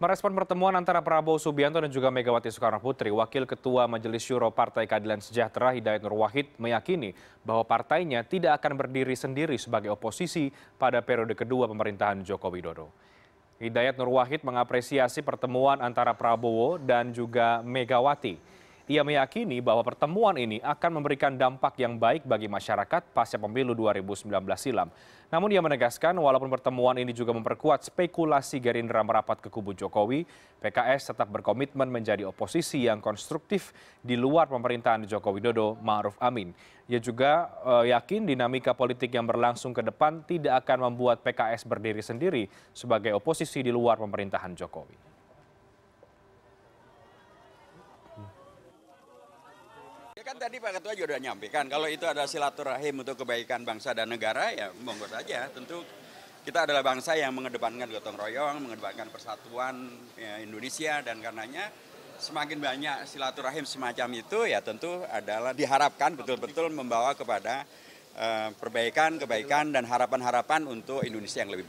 Merespon pertemuan antara Prabowo Subianto dan juga Megawati Soekarno Putri, Wakil Ketua Majelis Syuro Partai Keadilan Sejahtera Hidayat Nur Wahid meyakini bahwa partainya tidak akan berdiri sendiri sebagai oposisi pada periode kedua pemerintahan Joko Widodo. Hidayat Nur Wahid mengapresiasi pertemuan antara Prabowo dan juga Megawati. Ia meyakini bahwa pertemuan ini akan memberikan dampak yang baik bagi masyarakat pasca pemilu 2019 silam. Namun ia menegaskan walaupun pertemuan ini juga memperkuat spekulasi Gerindra merapat ke kubu Jokowi, PKS tetap berkomitmen menjadi oposisi yang konstruktif di luar pemerintahan Joko Widodo Ma'ruf Amin. Ia juga e, yakin dinamika politik yang berlangsung ke depan tidak akan membuat PKS berdiri sendiri sebagai oposisi di luar pemerintahan Jokowi. kan tadi Pak Ketua juga sudah nyampaikan kalau itu ada silaturahim untuk kebaikan bangsa dan negara ya monggo saja. Tentu kita adalah bangsa yang mengedepankan gotong royong, mengedepankan persatuan ya, Indonesia dan karenanya semakin banyak silaturahim semacam itu ya tentu adalah diharapkan betul-betul membawa kepada uh, perbaikan, kebaikan dan harapan-harapan untuk Indonesia yang lebih baik.